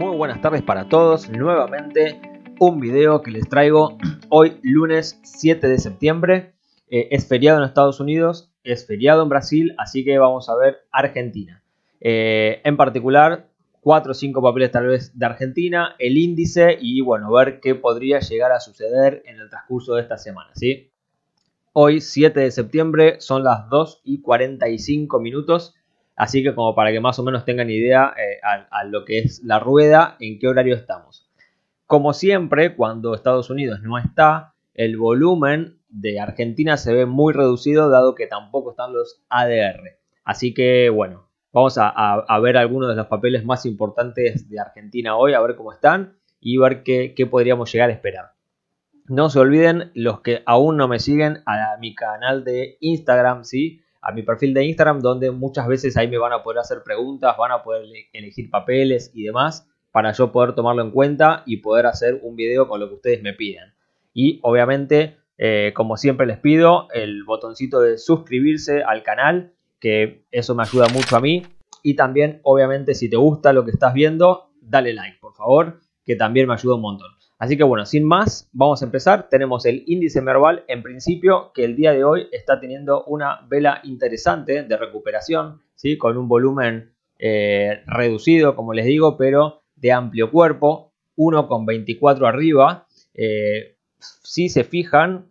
muy buenas tardes para todos. Nuevamente un video que les traigo hoy lunes 7 de septiembre. Eh, es feriado en Estados Unidos, es feriado en Brasil, así que vamos a ver Argentina. Eh, en particular, 4 o 5 papeles tal vez de Argentina, el índice y bueno, ver qué podría llegar a suceder en el transcurso de esta semana. ¿sí? Hoy 7 de septiembre son las 2 y 45 minutos Así que como para que más o menos tengan idea eh, a, lo que es la rueda, en qué horario estamos. Como siempre, cuando Estados Unidos no está, el volumen de Argentina se ve muy reducido dado que tampoco están los ADR. Así que bueno, vamos a, ver algunos de los papeles más importantes de Argentina hoy, a ver cómo están y ver qué, podríamos llegar a esperar. No se olviden, los que aún no me siguen, a mi canal de Instagram, ¿sí? a mi perfil de Instagram, donde muchas veces ahí me van a poder hacer preguntas, van a poder elegir papeles y demás, para yo poder tomarlo en cuenta y poder hacer un video con lo que ustedes me piden. Y obviamente, eh, como siempre les pido, el botoncito de suscribirse al canal, que eso me ayuda mucho a mí. Y también, obviamente, si te gusta lo que estás viendo, dale like, por favor que también me ayudó un montón. Así que bueno, sin más, vamos a empezar. Tenemos el índice Merval en principio que el día de hoy está teniendo una vela interesante de recuperación, ¿sí? con un volumen eh, reducido, como les digo, pero de amplio cuerpo, 1,24 arriba. Eh, si se fijan,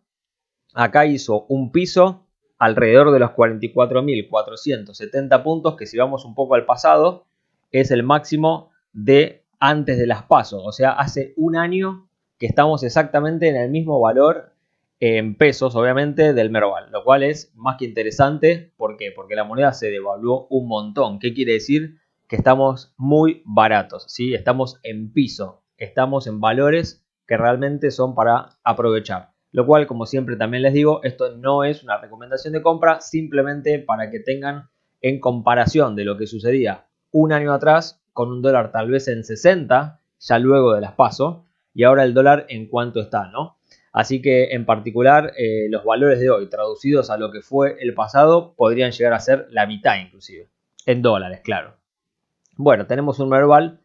acá hizo un piso alrededor de los 44.470 puntos, que si vamos un poco al pasado, es el máximo de antes de las pasos. O sea, hace un año que estamos exactamente en el mismo valor en pesos, obviamente, del Merval, lo cual es más que interesante. ¿Por qué? Porque la moneda se devaluó un montón. ¿Qué quiere decir? Que estamos muy baratos, ¿sí? Estamos en piso, estamos en valores que realmente son para aprovechar. Lo cual, como siempre también les digo, esto no es una recomendación de compra, simplemente para que tengan en comparación de lo que sucedía un año atrás con un dólar tal vez en 60, ya luego de las paso, y ahora el dólar en cuánto está, ¿no? Así que en particular eh, los valores de hoy traducidos a lo que fue el pasado podrían llegar a ser la mitad inclusive, en dólares, claro. Bueno, tenemos un verbal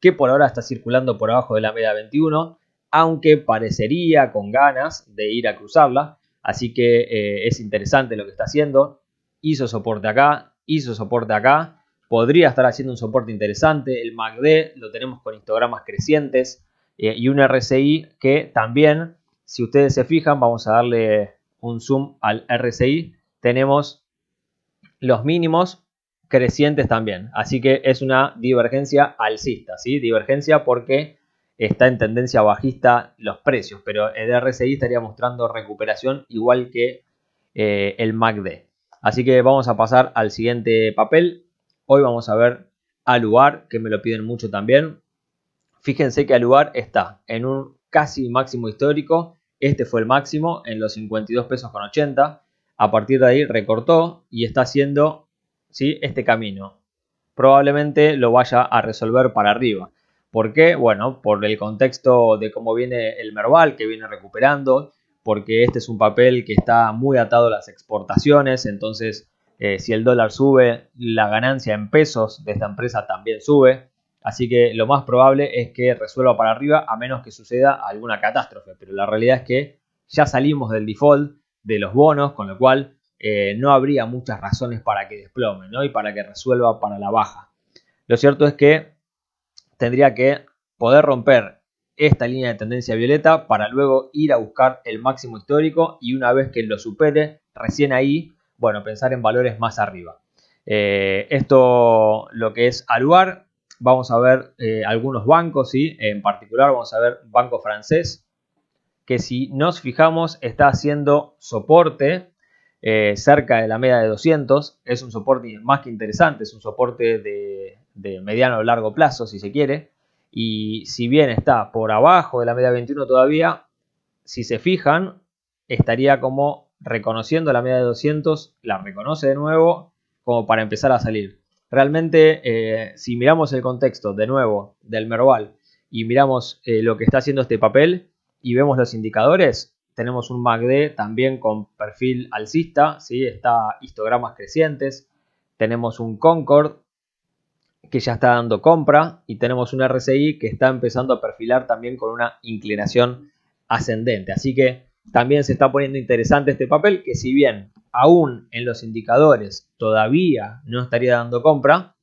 que por ahora está circulando por abajo de la media 21, aunque parecería con ganas de ir a cruzarla, así que eh, es interesante lo que está haciendo. Hizo soporte acá, hizo soporte acá, podría estar haciendo un soporte interesante. El MACD lo tenemos con histogramas crecientes eh, y un RSI que también, si ustedes se fijan, vamos a darle un zoom al RSI, tenemos los mínimos crecientes también. Así que es una divergencia alcista, ¿sí? Divergencia porque está en tendencia bajista los precios, pero el RSI estaría mostrando recuperación igual que eh, el MACD. Así que vamos a pasar al siguiente papel, Hoy vamos a ver Aluar, que me lo piden mucho también. Fíjense que Aluar está en un casi máximo histórico. Este fue el máximo en los 52 pesos con 80. A partir de ahí recortó y está haciendo ¿sí? este camino. Probablemente lo vaya a resolver para arriba. ¿Por qué? Bueno, por el contexto de cómo viene el Merval, que viene recuperando, porque este es un papel que está muy atado a las exportaciones, entonces eh, si el dólar sube, la ganancia en pesos de esta empresa también sube. Así que lo más probable es que resuelva para arriba a menos que suceda alguna catástrofe. Pero la realidad es que ya salimos del default de los bonos, con lo cual eh, no habría muchas razones para que desplome ¿no? y para que resuelva para la baja. Lo cierto es que tendría que poder romper esta línea de tendencia violeta para luego ir a buscar el máximo histórico y una vez que lo supere, recién ahí bueno, pensar en valores más arriba. Eh, esto, lo que es Aluar, vamos a ver eh, algunos bancos, en particular vamos a ver un banco francés, que si nos fijamos está haciendo soporte eh, cerca de la media de 200, es un soporte más que interesante, es un soporte de, de mediano o largo plazo, si se quiere, y si bien está por abajo de la media 21 todavía, si se fijan, estaría como reconociendo la media de 200, la reconoce de nuevo como para empezar a salir. Realmente, eh, si miramos el contexto de nuevo del Merval y miramos eh, lo que está haciendo este papel y vemos los indicadores, tenemos un MACD también con perfil alcista, si está histogramas crecientes, tenemos un Concord que ya está dando compra y tenemos un RSI que está empezando a perfilar también con una inclinación ascendente. Así que también se está poniendo interesante este papel que si bien aún en los indicadores todavía no estaría dando compra,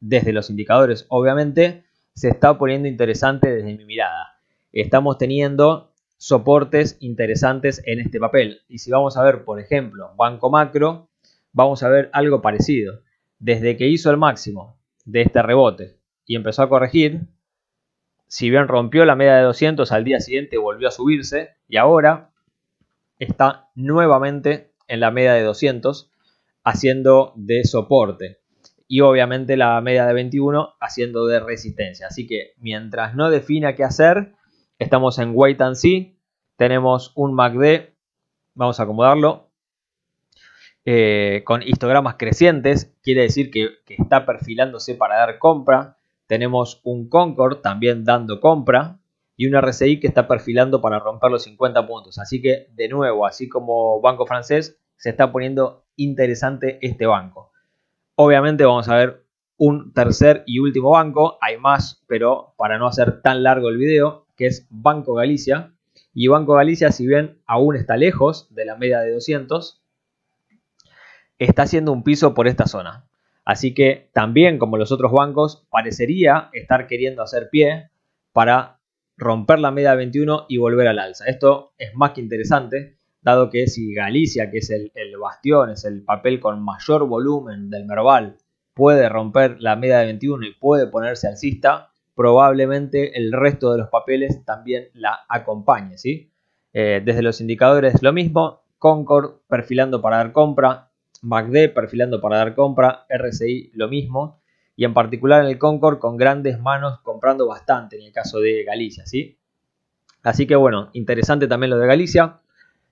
desde los indicadores obviamente, se está poniendo interesante desde mi mirada. Estamos teniendo soportes interesantes en este papel. Y si vamos a ver, por ejemplo, Banco Macro, vamos a ver algo parecido. Desde que hizo el máximo de este rebote y empezó a corregir, si bien rompió la media de 200, al día siguiente volvió a subirse y ahora está nuevamente en la media de 200 haciendo de soporte y obviamente la media de 21 haciendo de resistencia. Así que mientras no defina qué hacer, estamos en wait and see. Tenemos un MACD, vamos a acomodarlo, eh, con histogramas crecientes, quiere decir que, que, está perfilándose para dar compra. Tenemos un Concord también dando compra, y una RSI que está perfilando para romper los 50 puntos. Así que, de nuevo, así como Banco Francés, se está poniendo interesante este banco. Obviamente vamos a ver un tercer y último banco, hay más, pero para no hacer tan largo el video, que es Banco Galicia. Y Banco Galicia, si bien aún está lejos de la media de 200, está haciendo un piso por esta zona. Así que también, como los otros bancos, parecería estar queriendo hacer pie para romper la media de 21 y volver al alza. Esto es más que interesante, dado que si Galicia, que es el, bastión, es el papel con mayor volumen del Merval, puede romper la media de 21 y puede ponerse alcista, probablemente el resto de los papeles también la acompañe. ¿sí? Eh, desde los indicadores lo mismo, Concord perfilando para dar compra, MACD perfilando para dar compra, RSI lo mismo y en particular en el Concord con grandes manos comprando bastante en el caso de Galicia, ¿sí? Así que bueno, interesante también lo de Galicia.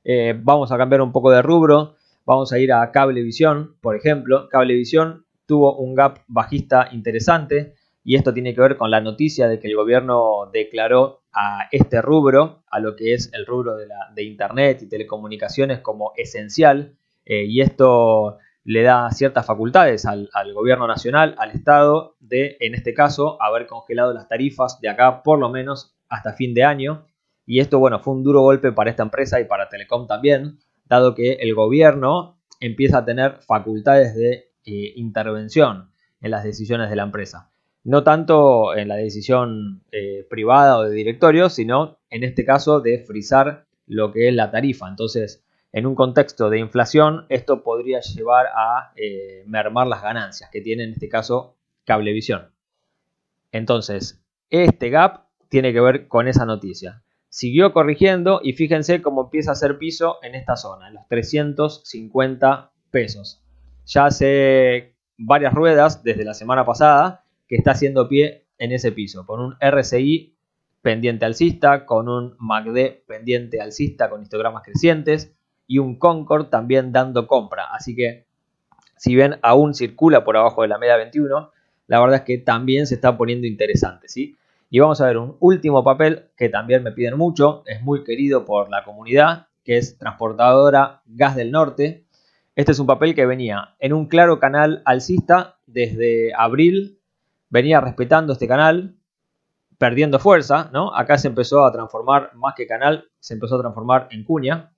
Eh, vamos a cambiar un poco de rubro. Vamos a ir a Cablevisión, por ejemplo. Cablevisión tuvo un gap bajista interesante y esto tiene que ver con la noticia de que el gobierno declaró a este rubro, a lo que es el rubro de, Internet y telecomunicaciones como esencial. Eh, y esto le da ciertas facultades al, gobierno nacional, al Estado, de, en este caso, haber congelado las tarifas de acá por lo menos hasta fin de año. Y esto, bueno, fue un duro golpe para esta empresa y para Telecom también, dado que el gobierno empieza a tener facultades de eh, intervención en las decisiones de la empresa. No tanto en la decisión eh, privada o de directorio, sino en este caso de frisar lo que es la tarifa. Entonces, en un contexto de inflación, esto podría llevar a eh, mermar las ganancias que tiene en este caso Cablevisión. Entonces, este gap tiene que ver con esa noticia. Siguió corrigiendo y fíjense cómo empieza a hacer piso en esta zona, en los 350 pesos. Ya hace varias ruedas desde la semana pasada que está haciendo pie en ese piso, con un RSI pendiente alcista, con un MACD pendiente alcista con histogramas crecientes, y un Concord también dando compra. Así que, si bien aún circula por abajo de la media 21, la verdad es que también se está poniendo interesante, ¿sí? Y vamos a ver un último papel que también me piden mucho, es muy querido por la comunidad, que es Transportadora Gas del Norte. Este es un papel que venía en un claro canal alcista desde abril, venía respetando este canal, perdiendo fuerza, ¿no? Acá se empezó a transformar, más que canal, se empezó a transformar en cuña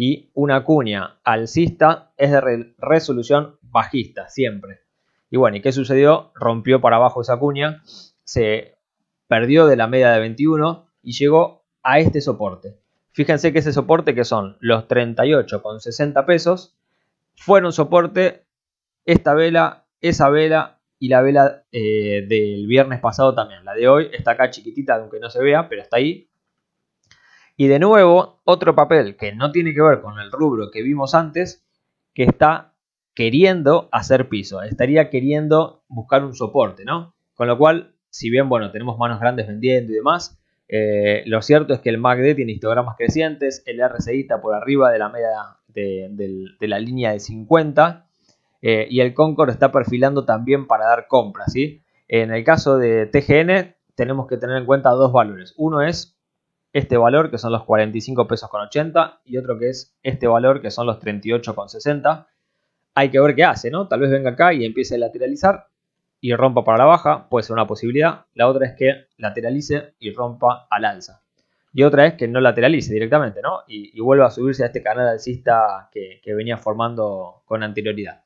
y una cuña alcista es de resolución bajista siempre. Y bueno, ¿y qué sucedió? Rompió para abajo esa cuña, se perdió de la media de 21 y llegó a este soporte. Fíjense que ese soporte que son los 38,60 pesos fueron soporte esta vela, esa vela y la vela eh, del viernes pasado también. La de hoy está acá chiquitita, aunque no se vea, pero está ahí. Y de nuevo, otro papel que no tiene que ver con el rubro que vimos antes, que está queriendo hacer piso, estaría queriendo buscar un soporte, ¿no? Con lo cual, si bien, bueno, tenemos manos grandes vendiendo y demás, eh, lo cierto es que el MACD tiene histogramas crecientes, el RSI está por arriba de la media de, la línea de 50 eh, y el Concord está perfilando también para dar compras, ¿sí? En el caso de TGN tenemos que tener en cuenta dos valores. Uno es este valor que son los 45 pesos con 80 y otro que es este valor que son los 38 con 60. Hay que ver qué hace, ¿no? Tal vez venga acá y empiece a lateralizar y rompa para la baja, puede ser una posibilidad. La otra es que lateralice y rompa al alza. Y otra es que no lateralice directamente, ¿no? Y, vuelva a subirse a este canal alcista que, que venía formando con anterioridad.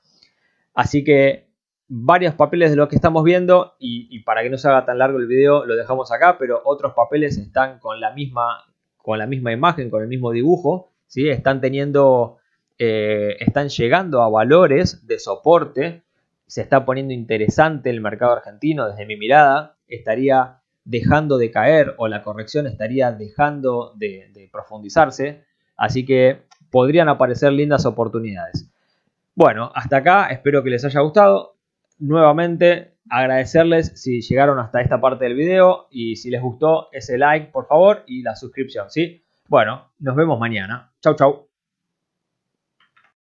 Así que varios papeles de lo que estamos viendo y, para que no se haga tan largo el video lo dejamos acá, pero otros papeles están con la misma, con la misma imagen, con el mismo dibujo, ¿sí? están teniendo, eh, están llegando a valores de soporte, se está poniendo interesante el mercado argentino desde mi mirada, estaría dejando de caer o la corrección estaría dejando de profundizarse, así que podrían aparecer lindas oportunidades. Bueno, hasta acá, espero que les haya gustado nuevamente agradecerles si llegaron hasta esta parte del video y si les gustó ese like por favor y la suscripción, ¿sí? Bueno, nos vemos mañana. Chau, chau.